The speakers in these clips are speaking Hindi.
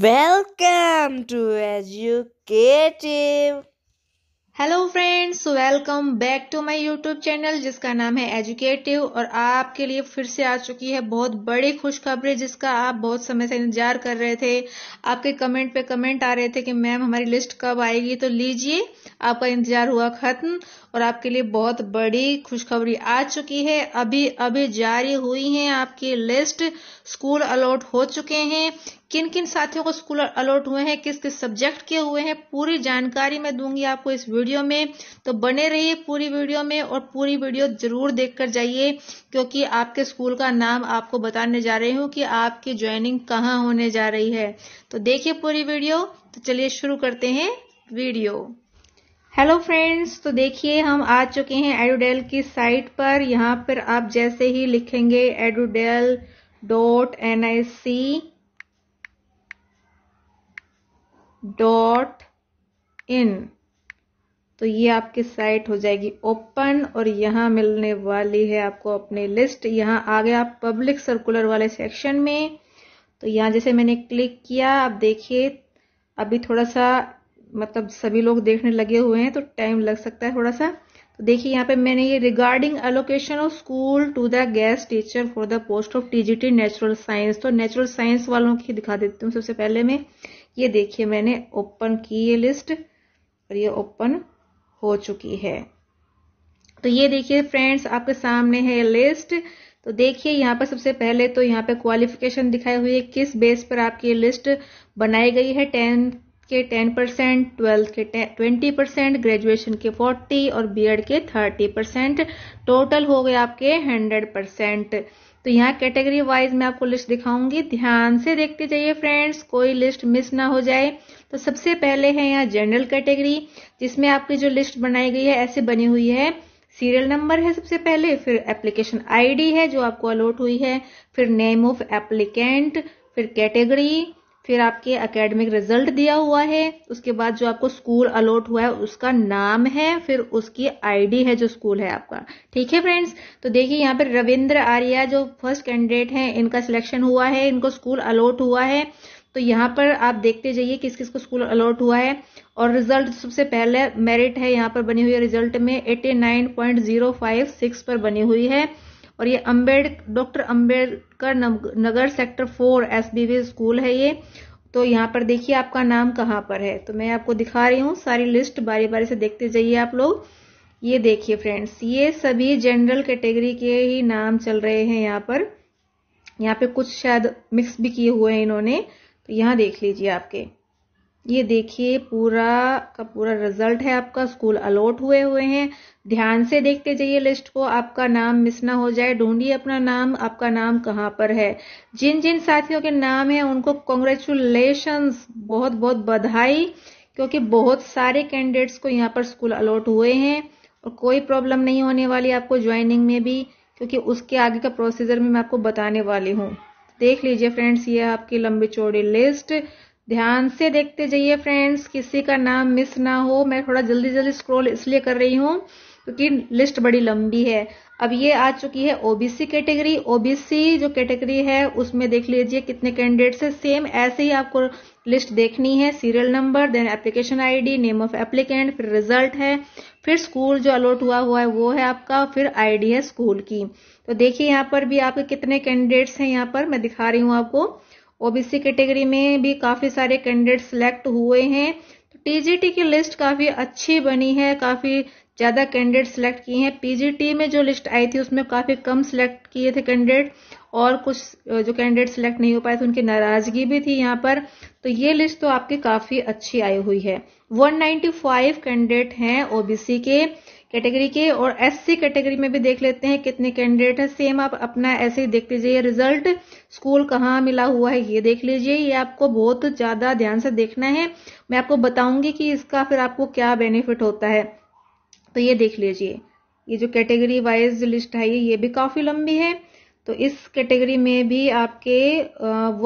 welcome to Educative hello friends welcome back to my YouTube channel जिसका नाम है एजुकेटिव और आपके लिए फिर से आ चुकी है बहुत बड़ी खुशखबरी जिसका आप बहुत समय से इंतजार कर रहे थे आपके कमेंट पे कमेंट आ रहे थे कि मैम हमारी लिस्ट कब आएगी तो लीजिए आपका इंतजार हुआ खत्म और आपके लिए बहुत बड़ी खुशखबरी आ चुकी है अभी अभी जारी हुई है आपकी लिस्ट स्कूल अलॉट हो चुके हैं किन किन साथियों को स्कूल अलॉट हुए हैं किस किस सब्जेक्ट के हुए हैं पूरी जानकारी मैं दूंगी आपको इस वीडियो में तो बने रहिए पूरी वीडियो में और पूरी वीडियो जरूर देख कर जाइए क्योंकि आपके स्कूल का नाम आपको बताने जा रही हूँ कि आपकी ज्वाइनिंग कहाँ होने जा रही है तो देखिए पूरी वीडियो तो चलिए शुरू करते हैं वीडियो हेलो फ्रेंड्स तो देखिए हम आ चुके हैं एडुडेल की साइट पर यहाँ पर आप जैसे ही लिखेंगे edudel dot N I C dot in तो ये आपकी साइट हो जाएगी ओपन और यहाँ मिलने वाली है आपको अपनी लिस्ट यहाँ आ गया आप पब्लिक सर्कुलर वाले सेक्शन में तो यहाँ जैसे मैंने क्लिक किया आप देखिए अभी थोड़ा सा मतलब सभी लोग देखने लगे हुए हैं तो टाइम लग सकता है थोड़ा सा तो देखिए यहाँ पे मैंने ये regarding allocation of school to the guest teacher for the post of TGT natural science तो नेचुरल साइंस वालों की दिखा देती हूँ सबसे पहले मैं ये देखिए मैंने ओपन की ये लिस्ट और ये ओपन हो चुकी है तो ये देखिए फ्रेंड्स आपके सामने है लिस्ट तो देखिए यहाँ पर सबसे पहले तो यहाँ पे क्वालिफिकेशन दिखाई हुई है किस बेस पर आपकी ये लिस्ट बनाई गई है टेन के टेन परसेंट ट्वेल्थ के ट्वेंटी परसेंट ग्रेजुएशन के फोर्टी और बीएड के थर्टी परसेंट टोटल हो गए आपके हंड्रेड परसेंट तो यहाँ कैटेगरी वाइज मैं आपको लिस्ट दिखाऊंगी ध्यान से देखते जाइए फ्रेंड्स कोई लिस्ट मिस ना हो जाए तो सबसे पहले है यहाँ जनरल कैटेगरी जिसमें आपकी जो लिस्ट बनाई गई है ऐसे बनी हुई है सीरियल नंबर है सबसे पहले फिर एप्लीकेशन आईडी है जो आपको अलॉट हुई है फिर नेम ऑफ एप्लीकेंट फिर कैटेगरी फिर आपके एकेडमिक रिजल्ट दिया हुआ है उसके बाद जो आपको स्कूल अलॉट हुआ है उसका नाम है फिर उसकी आईडी है जो स्कूल है आपका ठीक है फ्रेंड्स तो देखिए यहाँ पर रविंद्र आर्या जो फर्स्ट कैंडिडेट हैं इनका सिलेक्शन हुआ है इनको स्कूल अलॉट हुआ है तो यहाँ पर आप देखते जाइए किस किस को स्कूल अलॉट हुआ है और रिजल्ट सबसे पहले मेरिट है यहाँ पर बनी हुई है रिजल्ट में एट्टी पर बनी हुई है और ये अम्बेड doctor Ambedkar Nagar sector four S school है ये तो यहाँ पर देखिए आपका नाम कहाँ पर है तो मैं आपको दिखा रही हूँ सारी लिस्ट बारी बारी से देखते जाइए आप लोग ये देखिए फ्रेंड्स ये सभी जनरल कैटेगरी के ही नाम चल रहे हैं यहाँ पर यहाँ पे कुछ शायद मिक्स भी किए हुए हैं इन्होंने तो यहाँ देख लीजिए आपके ये देखिए पूरा का पूरा रिजल्ट है आपका स्कूल अलॉट हुए हुए हैं ध्यान से देखते जाइए लिस्ट को आपका नाम मिस ना हो जाए ढूंढिए अपना नाम आपका नाम कहाँ पर है जिन जिन साथियों के नाम है उनको कॉन्ग्रेचुलेशन बहुत बहुत बधाई क्योंकि बहुत सारे कैंडिडेट्स को यहाँ पर स्कूल अलॉट हुए हैं और कोई प्रॉब्लम नहीं होने वाली आपको ज्वाइनिंग में भी क्योंकि उसके आगे का प्रोसीजर में मैं आपको बताने वाली हूँ देख लीजिए फ्रेंड्स ये आपकी लंबी चौड़ी लिस्ट ध्यान से देखते जाइए फ्रेंड्स किसी का नाम मिस ना हो मैं थोड़ा जल्दी जल्दी स्क्रॉल इसलिए कर रही हूँ क्योंकि लिस्ट बड़ी लंबी है अब ये आ चुकी है ओबीसी कैटेगरी ओबीसी जो कैटेगरी है उसमें देख लीजिए कितने कैंडिडेट्स है सेम ऐसे ही आपको लिस्ट देखनी है serial number then application ID name of applicant फिर रिजल्ट है फिर स्कूल जो अलॉट हुआ हुआ है वो है आपका फिर आईडी है स्कूल की तो देखिए यहाँ पर भी आपके कितने कैंडिडेट्स हैं यहाँ पर मैं दिखा रही हूँ आपको ओबीसी कैटेगरी में भी काफ़ी सारे कैंडिडेट सिलेक्ट हुए हैं तो टीजीटी की लिस्ट काफ़ी अच्छी बनी है काफ़ी ज़्यादा कैंडिडेट सिलेक्ट किए हैं पीजीटी में जो लिस्ट आई थी उसमें काफ़ी कम सिलेक्ट किए थे कैंडिडेट और कुछ जो कैंडिडेट सिलेक्ट नहीं हो पाए थे उनकी नाराज़गी भी थी यहाँ पर तो ये लिस्ट तो आपकी काफ़ी अच्छी आई हुई है 195 कैंडिडेट हैं ओबीसी के कैटेगरी के और एससी कैटेगरी में भी देख लेते हैं कितने कैंडिडेट हैं सेम आप अपना ऐसे ही देखते जाइए रिजल्ट स्कूल कहाँ मिला हुआ है ये देख लीजिए ये आपको बहुत ज़्यादा ध्यान से देखना है मैं आपको बताऊंगी कि इसका फिर आपको क्या बेनिफिट होता है तो ये देख लीजिए ये जो कैटेगरी वाइज लिस्ट है ये भी काफ़ी लंबी है तो इस कैटेगरी में भी आपके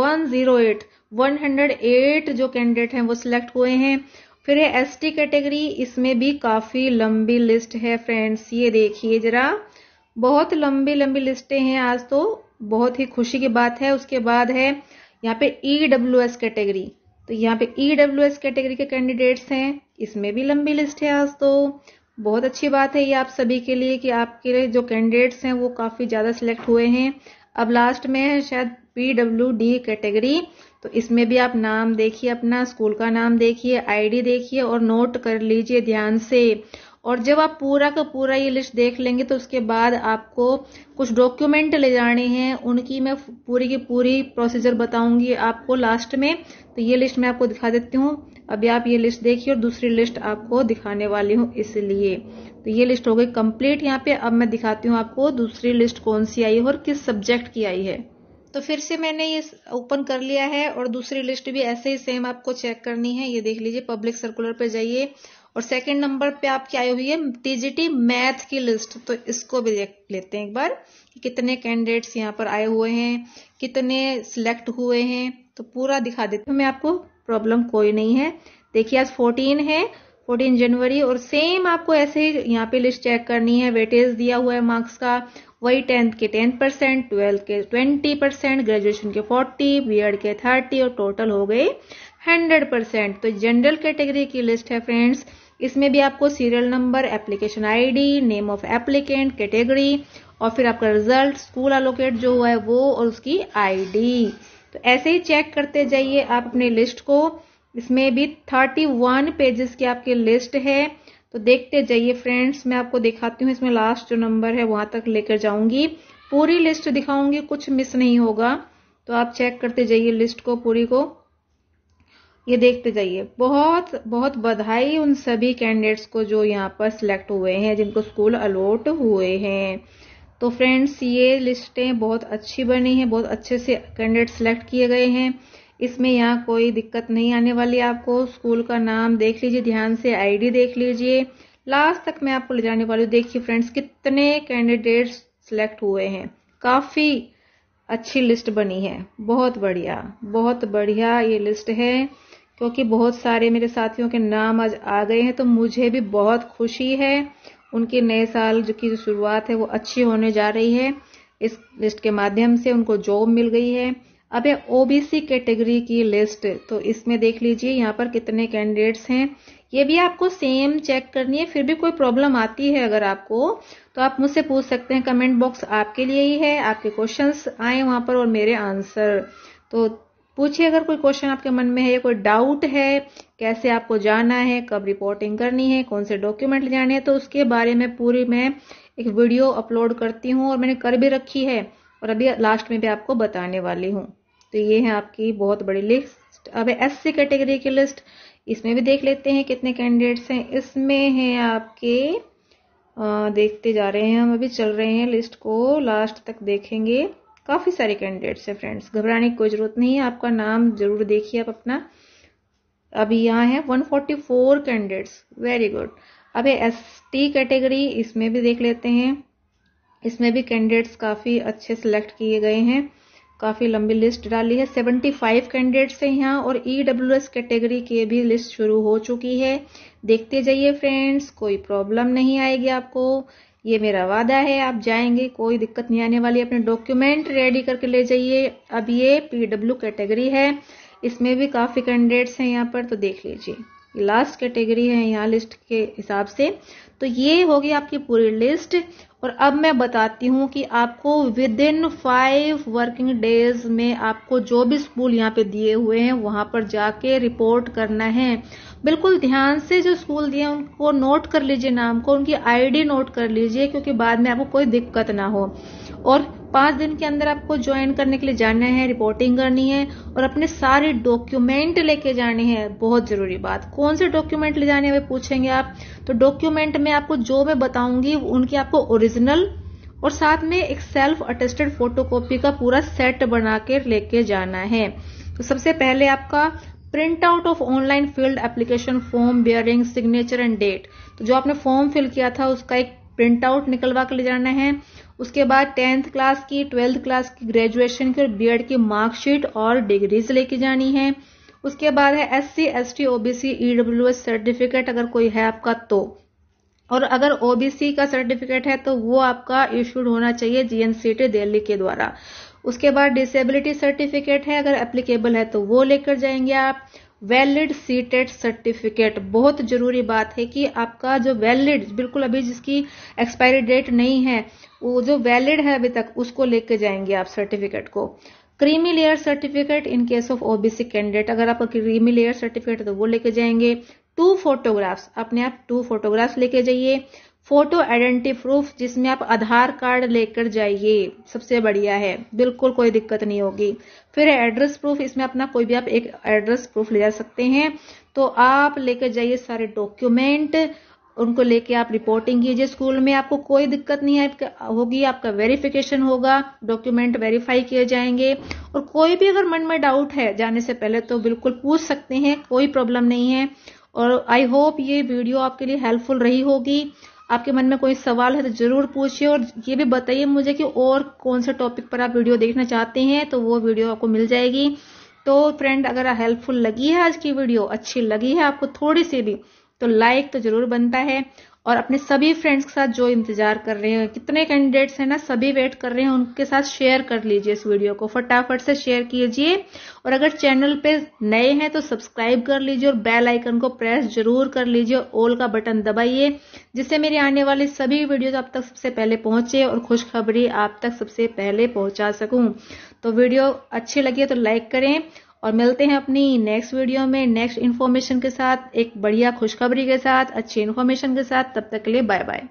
one zero eight one hundred eight जो कैंडिडेट हैं वो सिलेक्ट हुए हैं फिर है एस टी कैटेगरी इसमें भी काफ़ी लंबी लिस्ट है फ्रेंड्स ये देखिए ज़रा बहुत लंबी लंबी लिस्टें हैं आज तो बहुत ही खुशी की बात है उसके बाद है यहाँ पे ई डब्ल्यू एस कैटेगरी तो यहाँ पे ई डब्ल्यू एस कैटेगरी के कैंडिडेट्स हैं इसमें भी लंबी लिस्ट है आज तो बहुत अच्छी बात है ये आप सभी के लिए कि आपके जो कैंडिडेट्स हैं वो काफ़ी ज़्यादा सिलेक्ट हुए हैं अब लास्ट में है शायद पीडब्ल्यू डी कैटेगरी तो इसमें भी आप नाम देखिए अपना स्कूल का नाम देखिए आईडी देखिए और नोट कर लीजिए ध्यान से और जब आप पूरा का पूरा ये लिस्ट देख लेंगे तो उसके बाद आपको कुछ डॉक्यूमेंट ले जाने हैं उनकी मैं पूरी की पूरी प्रोसीजर बताऊंगी आपको लास्ट में तो ये लिस्ट मैं आपको दिखा देती हूँ अभी आप ये लिस्ट देखिए और दूसरी लिस्ट आपको दिखाने वाली हूँ इसलिए तो ये लिस्ट हो गई कंप्लीट यहाँ पे अब मैं दिखाती हूँ आपको दूसरी लिस्ट कौन सी आई है और किस सब्जेक्ट की आई है तो फिर से मैंने ये ओपन कर लिया है और दूसरी लिस्ट भी ऐसे ही सेम आपको चेक करनी है ये देख लीजिए पब्लिक सर्कुलर पे जाइए और सेकंड नंबर पे आपकी आई हुई है टीजीटी मैथ की लिस्ट तो इसको भी देख लेते हैं एक बार कितने कैंडिडेट्स यहाँ पर आए हुए हैं कितने सिलेक्ट हुए हैं तो पूरा दिखा देती हूँ मैं आपको प्रॉब्लम कोई नहीं है देखिए आज फोर्टीन है फोर्टीन जनवरी और सेम आपको ऐसे ही यहाँ पे लिस्ट चेक करनी है वेटेज दिया हुआ है मार्क्स का वही टेंथ के टेन परसेंट ट्वेल्थ के ट्वेंटी परसेंट ग्रेजुएशन के फोर्टी बीएड के थर्टी और टोटल हो गए हंड्रेड परसेंट तो जनरल कैटेगरी की लिस्ट है फ्रेंड्स इसमें भी आपको serial number application ID, name of applicant category और फिर आपका रिजल्ट स्कूल एलोकेट जो हुआ है वो और उसकी आईडी तो ऐसे ही चेक करते जाइए आप अपनी लिस्ट को इसमें भी थर्टी वन पेजेस की आपकी लिस्ट है तो देखते जाइए फ्रेंड्स मैं आपको दिखाती हूँ इसमें लास्ट जो नंबर है वहां तक लेकर जाऊंगी पूरी लिस्ट दिखाऊंगी कुछ मिस नहीं होगा तो आप चेक करते जाइए लिस्ट को पूरी को ये देखते जाइए बहुत बहुत बधाई उन सभी कैंडिडेट्स को जो यहाँ पर सिलेक्ट हुए हैं जिनको स्कूल अलॉट हुए हैं तो फ्रेंड्स ये लिस्टें बहुत अच्छी बनी है बहुत अच्छे से कैंडिडेट सिलेक्ट किए गए हैं इसमें यहाँ कोई दिक्कत नहीं आने वाली आपको स्कूल का नाम देख लीजिए ध्यान से आईडी देख लीजिए लास्ट तक मैं आपको ले जाने वाली हूँ देखिए फ्रेंड्स कितने कैंडिडेट सिलेक्ट हुए हैं काफ़ी अच्छी लिस्ट बनी है बहुत बढ़िया बहुत बढ़िया ये लिस्ट है क्योंकि बहुत सारे मेरे साथियों के नाम आज आ गए हैं तो मुझे भी बहुत खुशी है उनके नए साल जो की जो शुरुआत है वो अच्छी होने जा रही है इस लिस्ट के माध्यम से उनको जॉब मिल गई है अब है ओबीसी कैटेगरी की लिस्ट तो इसमें देख लीजिए यहाँ पर कितने कैंडिडेट्स हैं ये भी आपको सेम चेक करनी है फिर भी कोई प्रॉब्लम आती है अगर आपको तो आप मुझसे पूछ सकते हैं कमेंट बॉक्स आपके लिए ही है आपके क्वेश्चंस आए वहाँ पर और मेरे आंसर तो पूछिए अगर कोई क्वेश्चन आपके मन में है या कोई डाउट है कैसे आपको जाना है कब रिपोर्टिंग करनी है कौन से डॉक्यूमेंट ले जाने हैं तो उसके बारे में पूरी मैं एक वीडियो अपलोड करती हूँ और मैंने कर भी रखी है और अभी लास्ट में भी आपको बताने वाली हूँ तो ये है आपकी बहुत बड़ी लिस्ट अब एस सी कैटेगरी की लिस्ट इसमें भी देख लेते हैं कितने कैंडिडेट्स हैं इसमें हैं आपके आ, देखते जा रहे हैं हम अभी चल रहे हैं लिस्ट को लास्ट तक देखेंगे काफ़ी सारे कैंडिडेट्स हैं फ्रेंड्स घबराने की कोई ज़रूरत नहीं है आपका नाम ज़रूर देखिए आप अपना अभी यहाँ है 144 कैंडिडेट्स वेरी गुड अब एस टी कैटेगरी इसमें भी देख लेते हैं इसमें भी कैंडिडेट्स काफ़ी अच्छे सेलेक्ट किए गए हैं काफ़ी लंबी लिस्ट डाली है सेवेंटी फाइव कैंडिडेट्स हैं यहाँ और ई एस कैटेगरी की भी लिस्ट शुरू हो चुकी है देखते जाइए फ्रेंड्स कोई प्रॉब्लम नहीं आएगी आपको ये मेरा वादा है आप जाएंगे कोई दिक्कत नहीं आने वाली अपने डॉक्यूमेंट रेडी करके ले जाइए अब ये पीडब्ल्यू कैटेगरी है इसमें भी काफ़ी कैंडिडेट्स हैं यहाँ पर तो देख लीजिए लास्ट कैटेगरी है यहाँ लिस्ट के हिसाब से तो ये होगी आपकी पूरी लिस्ट और अब मैं बताती हूँ कि आपको within five working days में आपको जो भी स्कूल यहाँ पे दिए हुए हैं वहां पर जाके रिपोर्ट करना है बिल्कुल ध्यान से जो स्कूल दिए उनको नोट कर लीजिए नाम को उनकी आईडी नोट कर लीजिए क्योंकि बाद में आपको कोई दिक्कत ना हो और पांच दिन के अंदर आपको ज्वाइन करने के लिए जाना है रिपोर्टिंग करनी है और अपने सारे डॉक्यूमेंट लेके जाने हैं बहुत ज़रूरी बात कौन से डॉक्यूमेंट ले जाने हैं वे पूछेंगे आप तो डॉक्यूमेंट में आपको जो मैं बताऊंगी उनकी आपको ओरिजिनल और साथ में एक सेल्फ अटेस्टेड फोटोकॉपी का पूरा सेट बना के लेके जाना है तो सबसे पहले आपका print out of online filled application form bearing signature and date तो जो आपने फॉर्म फिल किया था उसका एक प्रिंट आउट निकलवा के ले जाना है उसके बाद टेंथ क्लास की ट्वेल्थ क्लास की ग्रेजुएशन की और बीएड की मार्कशीट और डिग्रीज लेके जानी है उसके बाद है S C S T OBC E W S certificate अगर कोई है आपका तो और अगर ओबीसी का सर्टिफिकेट है तो वो आपका इश्यूड होना चाहिए जीएनसीटी दिल्ली के द्वारा उसके बाद डिसेबिलिटी सर्टिफिकेट है अगर एप्लीकेबल है तो वो लेकर जाएंगे आप वैलिड सीटेड सर्टिफिकेट बहुत जरूरी बात है कि आपका जो वैलिड बिल्कुल अभी जिसकी एक्सपायरी डेट नहीं है वो जो वैलिड है अभी तक उसको लेके जाएंगे आप सर्टिफिकेट को creamy layer certificate in case of OBC candidate अगर आपका क्रीमी लेयर सर्टिफिकेट तो वो लेके जाएंगे टू फोटोग्राफ्स अपने आप टू फोटोग्राफ्स लेके जाइए फोटो आइडेंटिटी प्रूफ जिसमें आप आधार कार्ड लेकर जाइए सबसे बढ़िया है बिल्कुल कोई दिक्कत नहीं होगी फिर एड्रेस प्रूफ इसमें अपना कोई भी आप एक एड्रेस प्रूफ ले जा सकते हैं तो आप लेकर जाइए सारे डॉक्यूमेंट उनको लेके आप रिपोर्टिंग कीजिए स्कूल में आपको कोई दिक्कत नहीं है होगी आपका वेरिफिकेशन होगा डॉक्यूमेंट वेरीफाई किए जाएंगे और कोई भी अगर मन में डाउट है जाने से पहले तो बिल्कुल पूछ सकते हैं कोई प्रॉब्लम नहीं है और आई होप ये वीडियो आपके लिए हेल्पफुल रही होगी आपके मन में कोई सवाल है तो जरूर पूछिए और ये भी बताइए मुझे कि और कौन से टॉपिक पर आप वीडियो देखना चाहते हैं तो वो वीडियो आपको मिल जाएगी तो फ्रेंड अगर हेल्पफुल लगी है आज की वीडियो अच्छी लगी है आपको थोड़ी सी भी तो लाइक तो जरूर बनता है और अपने सभी फ्रेंड्स के साथ जो इंतजार कर रहे हैं कितने कैंडिडेट्स हैं ना सभी वेट कर रहे हैं उनके साथ शेयर कर लीजिए इस वीडियो को फटाफट से शेयर कीजिए और अगर चैनल पे नए हैं तो सब्सक्राइब कर लीजिए और बेल आइकन को प्रेस जरूर कर लीजिए ऑल का बटन दबाइए जिससे मेरी आने वाली सभी वीडियो आप तक सबसे पहले पहुंचे और खुशखबरी आप तक सबसे पहले पहुंचा सकूं तो वीडियो अच्छी लगी तो लाइक करें और मिलते हैं अपनी नेक्स्ट वीडियो में नेक्स्ट इन्फॉर्मेशन के साथ एक बढ़िया खुशखबरी के साथ अच्छी इन्फॉर्मेशन के साथ तब तक के लिए बाय बाय